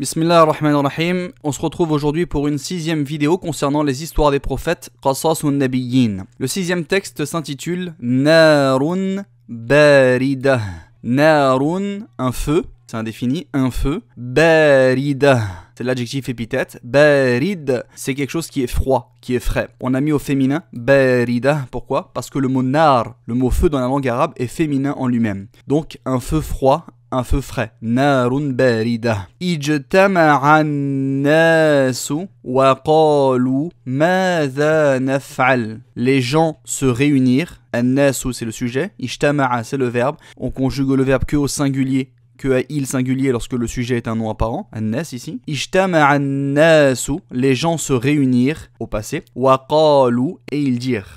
Bismillah ar-Rahman ar-Rahim, on se retrouve aujourd'hui pour une sixième vidéo concernant les histoires des prophètes, Qasasun Nabiyyin. Le sixième texte s'intitule Narun Barida. Narun, un feu, c'est indéfini, un feu. Barida, c'est l'adjectif épithète. Barid, c'est quelque chose qui est froid, qui est frais. On a mis au féminin barida. Pourquoi Parce que le mot nar, le mot feu dans la langue arabe, est féminin en lui-même. Donc un feu froid, un feu frais. Narun barida. Ijtama'a an-nasu wa qalu naf'al. Les gens se réunir. an c'est le sujet, ijtama'a c'est le verbe. On conjugue le verbe que au singulier que à il singulier lorsque le sujet est un nom apparent, annas ici. nasu, les gens se réunirent au passé. qalu et ils dirent.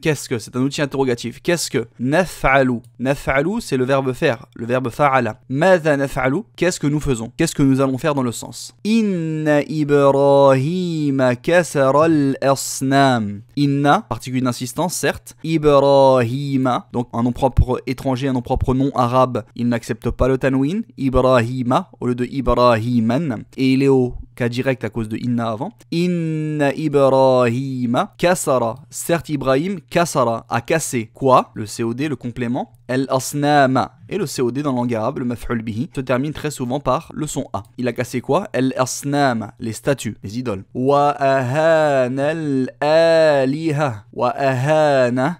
qu'est-ce que C'est un outil interrogatif. Qu'est-ce que Naf'alu. Naf'alu, c'est le verbe faire, le verbe fa'ala. Mada naf'alu, qu'est-ce que nous faisons Qu'est-ce que nous allons faire dans le sens Inna Ibrahim kasara al-asnam. Inna, particule d'insistance, certes. donc un nom propre étranger, un nom propre non arabe, il n'accepte pas le tanwin, Ibrahima au lieu de Ibrahiman. Et il est au cas direct à cause de inna avant. Inna Ibrahima Kassara Certes, Ibrahim Kassara a cassé quoi Le COD, le complément. El asnama et le COD dans langue arabe, le maf'ul bihi, se termine très souvent par le son A. Il a cassé quoi El asnam, les statues, les idoles. Wa ahana aliha. Wa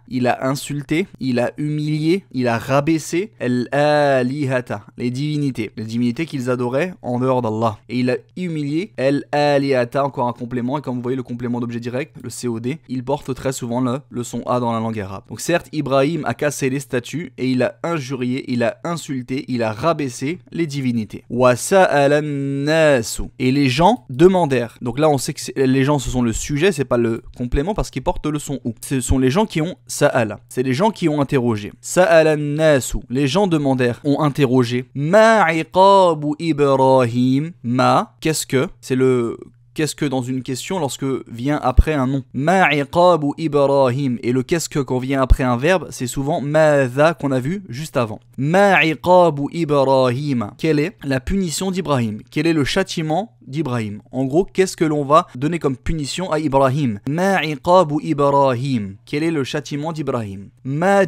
il a insulté, il a humilié, il a rabaissé el alihata, les divinités, les divinités qu'ils adoraient en dehors d'Allah. Et il a humilié el alihata, encore un complément, et comme vous voyez le complément d'objet direct, le COD, il porte très souvent le, le son A dans la langue arabe. Donc certes, Ibrahim a cassé les statues et il a injurié il a insulté, il a rabaissé les divinités. Et les gens demandèrent. Donc là, on sait que les gens, ce sont le sujet, c'est pas le complément parce qu'ils portent le son ou. Ce sont les gens qui ont sa'ala. C'est les gens qui ont interrogé. Sa'ala nasu. Les gens demandèrent, ont interrogé. Ma Ibrahim. Ma, qu'est-ce que C'est le qu'est-ce que dans une question lorsque vient après un nom. Ma'iqab Ibrahim. Et le qu'est-ce que quand vient après un verbe, c'est souvent ma'za qu'on a vu juste avant. Ma'iqab Ibrahim. Quelle est la punition d'Ibrahim Quel est le châtiment d'Ibrahim. En gros, qu'est-ce que l'on va donner comme punition à Ibrahim Ma'iqabu Ibrahim. Quel est le châtiment d'Ibrahim Ma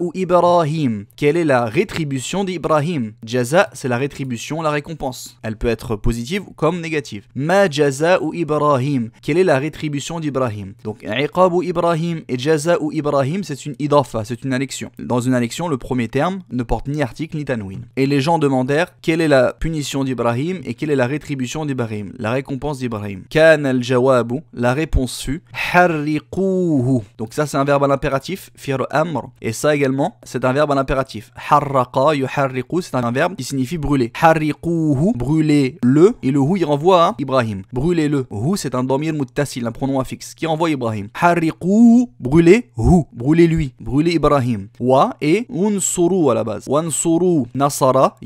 ou Ibrahim. Quelle est la rétribution d'Ibrahim Jaza, c'est la rétribution, la récompense. Elle peut être positive comme négative. Ma ou Ibrahim. Quelle est la rétribution d'Ibrahim Donc, Iqabu Ibrahim et jaza ou Ibrahim, c'est une idafa, c'est une annexion. Dans une annexion, le premier terme ne porte ni article ni tanwin. Et les gens demandèrent quelle est la punition d'Ibrahim et quelle est la rétribution d'Ibrahim, la récompense d'Ibrahim. Kan al la réponse fut Donc ça c'est un verbe à l'impératif, fir amr. Et ça également, c'est un verbe à l'impératif. Harraqa c'est un verbe qui signifie brûler. Harriquhu, le Et le hu il renvoie à Ibrahim. brûler le Hu c'est un damir muttasil, un pronom affixe qui renvoie Ibrahim. brûler brûlez hu, brûlez-lui, brûler Ibrahim. Wa et unsuru à la base. nasara,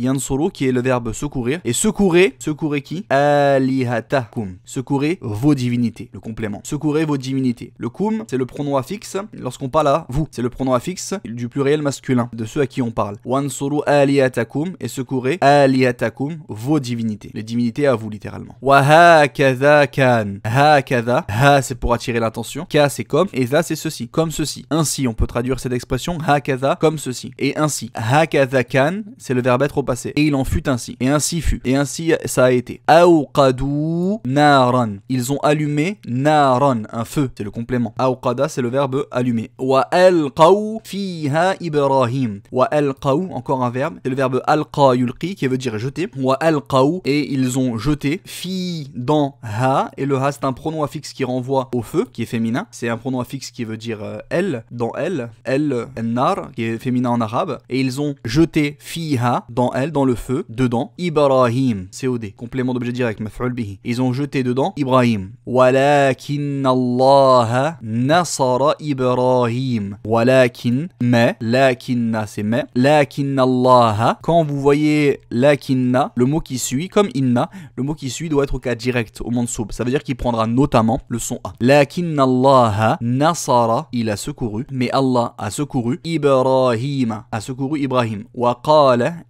qui est le verbe secourir. Et secourer secourez qui alihatakum. Secourez vos divinités. Le complément. Secourez vos divinités. Le kum, c'est le pronom affixe. Lorsqu'on parle à vous, c'est le pronom affixe du pluriel masculin, de ceux à qui on parle. Wansuru alihatakum et secourez alihatakum, vos divinités. Les divinités à vous, littéralement. Waahakaza kan. Ha, c'est pour attirer l'attention. Ka, c'est comme. Et ça c'est ceci. Comme ceci. Ainsi, on peut traduire cette expression hakaza comme ceci. Et ainsi. kaza kan, c'est le verbe être au passé. Et il en fut ainsi. Et ainsi fut. Et ainsi ça a été. Awqadu naran. Ils ont allumé un feu, c'est le complément. Awqada, c'est le verbe allumer. Wa alqaw fiha Ibrahim. Wa alqaw, encore un verbe, c'est le verbe al qui veut dire jeter. Wa alqaw, et ils ont jeté fi dans ha, et le ha c'est un pronom affixe qui renvoie au feu, qui est féminin. C'est un pronom affixe qui veut dire euh, elle, dans elle, elle, nar, qui est féminin en arabe. Et ils ont jeté fiha, dans elle, dans le feu, dedans, Ibrahim, COD, complément d'objet direct bihi Ils ont jeté dedans Ibrahim. Walakin Allah nasara Ibrahim. Walakin, mais, lakinna c'est mais, Lakinna Allah. Quand vous voyez lakinna, le mot qui suit, comme inna, le mot qui suit doit être au cas direct, au mansoub. Ça veut dire qu'il prendra notamment le son A. Lakinna Allah nasara, il a secouru, mais Allah a secouru Ibrahim, a secouru Ibrahim. Wa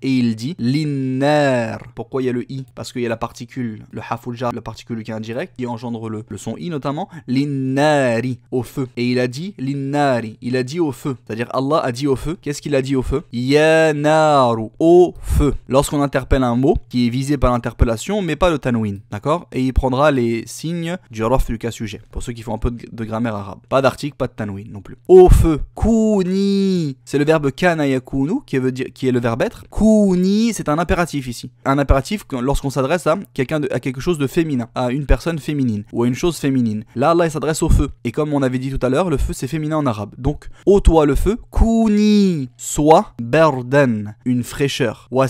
et il dit l'innar. Pourquoi il y a le i Parce qu'il y a la particule le hafulja, le particule qui est indirect qui engendre le, le son i notamment, linnari, au feu. Et il a dit linnari, il a dit au feu. C'est-à-dire Allah a dit au feu, qu'est-ce qu'il a dit au feu Yanaru, au feu. Lorsqu'on interpelle un mot qui est visé par l'interpellation, mais pas le tanwin, d'accord Et il prendra les signes du rof du cas sujet, pour ceux qui font un peu de, grammaire arabe. Pas d'article, pas de tanwin non plus. Au feu, kuni, c'est le verbe kana qui, qui est le verbe être. Kuni, c'est un impératif ici. Un impératif lorsqu'on s'adresse à quelqu'un à quelque chose de féminin, à une personne féminine ou à une chose féminine. Là, Allah s'adresse au feu. Et comme on avait dit tout à l'heure, le feu c'est féminin en arabe. Donc, ô toi le feu, kouni, soit berdan, une fraîcheur, wa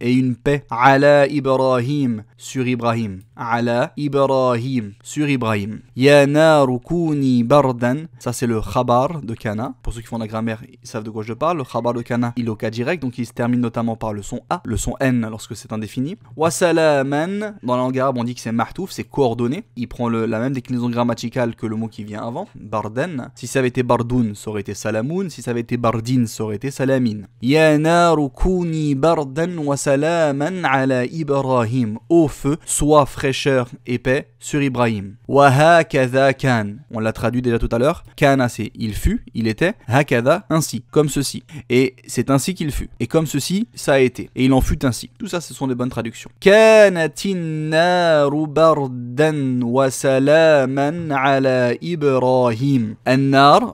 et une paix, ala Ibrahim, sur Ibrahim, ala Ibrahim, sur Ibrahim. Ya kouni bardan, ça c'est le khabar de Kana. Pour ceux qui font la grammaire, ils savent de quoi je parle. Le khabar de Kana, il est au cas direct, donc il se termine notamment par le son A, le son N lorsque c'est indéfini. Wa dans la langue arabe, on dit que c'est martouf, c'est coordonné. Il prend le, la même déclinaison grammaticale que le mot qui vient avant, barden. Si ça avait été bardoun, ça aurait été salamoun. Si ça avait été bardin, ça aurait été salamine. kuni bardan wa salaman ala Ibrahim. Au feu, soit fraîcheur et sur Ibrahim. Wa wa kan. On l'a traduit déjà tout à l'heure. Kana, ah, c'est il fut, il était. Hakada, ainsi, comme ceci. Et c'est ainsi qu'il fut. Et comme ceci, ça a été. Et il en fut ainsi. Tout ça, ce sont des bonnes traductions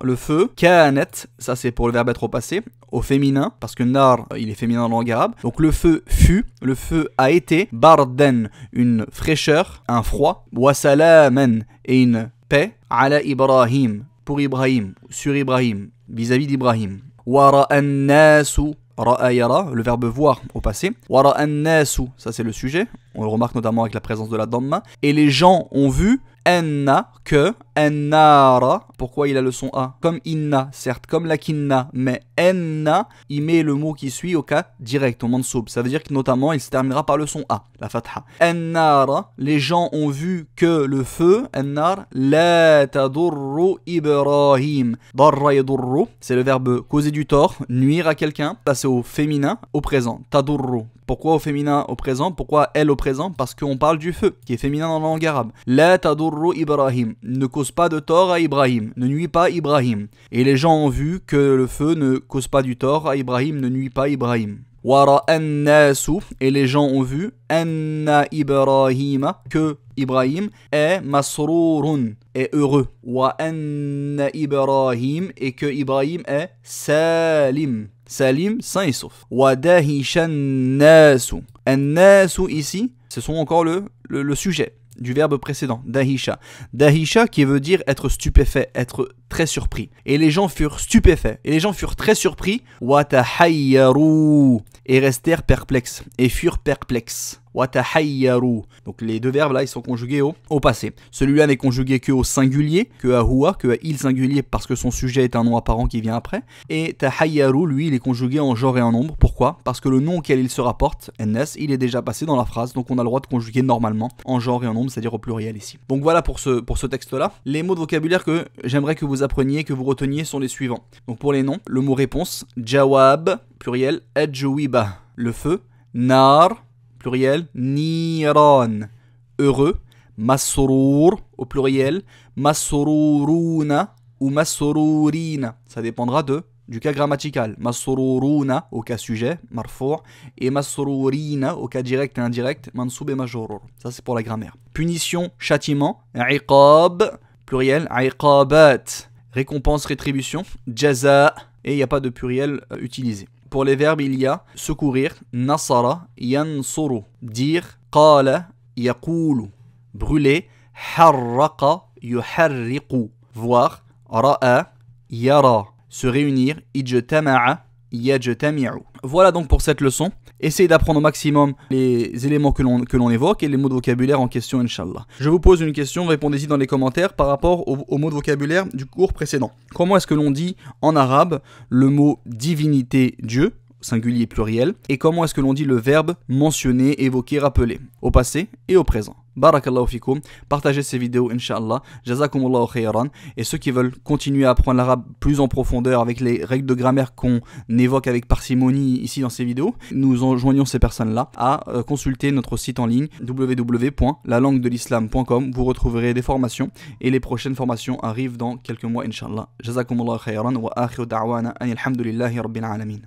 le feu كانت ça c'est pour le verbe être au passé au féminin parce que nar il est féminin en langue arabe donc le feu fut le feu a été barden une fraîcheur un froid et une paix ala Ibrahim pour Ibrahim sur Ibrahim vis-à-vis d'Ibrahim le verbe voir au passé. nasu, ça c'est le sujet. On le remarque notamment avec la présence de la main. Et les gens ont vu, « Enna »,« que ennara », Pourquoi il a le son a Comme inna, certes, comme la lakinna, mais enna », il met le mot qui suit au cas direct, au mansoub. Ça veut dire que notamment il se terminera par le son a, la fatha. Ennara », les gens ont vu que le feu, annar, la tadurru Ibrahim. Darra yadurru, c'est le verbe causer du tort, nuire à quelqu'un, passer au féminin, au présent. Tadurru, pourquoi au féminin au présent Pourquoi elle au présent Parce qu'on parle du feu, qui est féminin dans la langue arabe. La tadurru Ibrahim, ne cause pas de tort à Ibrahim, ne nuit pas Ibrahim. Et les gens ont vu que le feu ne cause pas du tort à Ibrahim, ne nuit pas Ibrahim. Et les gens ont vu Ibrahim que Ibrahim est masrurun, est heureux. Wa Ibrahim et que Ibrahim est salim, salim, sain et sauf. Wa dahishan nasu. ici, ce sont encore le, le, le sujet du verbe précédent, dahisha. Dahisha qui veut dire être stupéfait, être très surpris. Et les gens furent stupéfaits. Et les gens furent très surpris. Et restèrent perplexes. Et furent perplexes. Donc les deux verbes là, ils sont conjugués au, passé. Celui-là n'est conjugué que au singulier, que à hua, que à il singulier parce que son sujet est un nom apparent qui vient après. Et tahayyaru, lui, il est conjugué en genre et en nombre. Pourquoi Parce que le nom auquel il se rapporte, ns, il est déjà passé dans la phrase, donc on a le droit de conjuguer normalement en genre et en nombre, c'est-à-dire au pluriel ici. Donc voilà pour ce, pour ce texte là. Les mots de vocabulaire que j'aimerais que vous appreniez, que vous reteniez sont les suivants. Donc pour les noms, le mot réponse, jawab, pluriel, adjouiba, le feu, nar, pluriel, niran, heureux, masrour, au pluriel, masrouruna ou masrourina, ça dépendra de du cas grammatical, masrouruna au cas sujet, marfour, et masrourina au cas direct et indirect, mansoub et majorur. Ça c'est pour la grammaire. Punition, châtiment, iqab, pluriel, iqabat, récompense, rétribution, jaza, et il n'y a pas de pluriel euh, utilisé. Pour les verbes, il y a secourir, nasara, yansuru, dire, qala, yakulu, brûler, harraqa, yuharriqu, voir, ra'a, yara, se réunir, ijtama'a, yajtami'u. Voilà donc pour cette leçon. Essayez d'apprendre au maximum les éléments que l'on évoque et les mots de vocabulaire en question, Inch'Allah. Je vous pose une question, répondez-y dans les commentaires par rapport aux, mots de vocabulaire du cours précédent. Comment est-ce que l'on dit en arabe le mot divinité Dieu singulier, pluriel, et comment est-ce que l'on dit le verbe mentionné, évoqué, rappelé au passé et au présent. Barakallahu fikum, partagez ces vidéos inshallah, jazakumullahu khayran et ceux qui veulent continuer à apprendre l'arabe plus en profondeur avec les règles de grammaire qu'on évoque avec parcimonie ici dans ces vidéos, nous enjoignons ces personnes-là à euh, consulter notre site en ligne www.lalanguedelislam.com. vous retrouverez des formations et les prochaines formations arrivent dans quelques mois inshallah. Jazakumullahu khayran wa da'wana anilhamdulillahi rabbil alamin.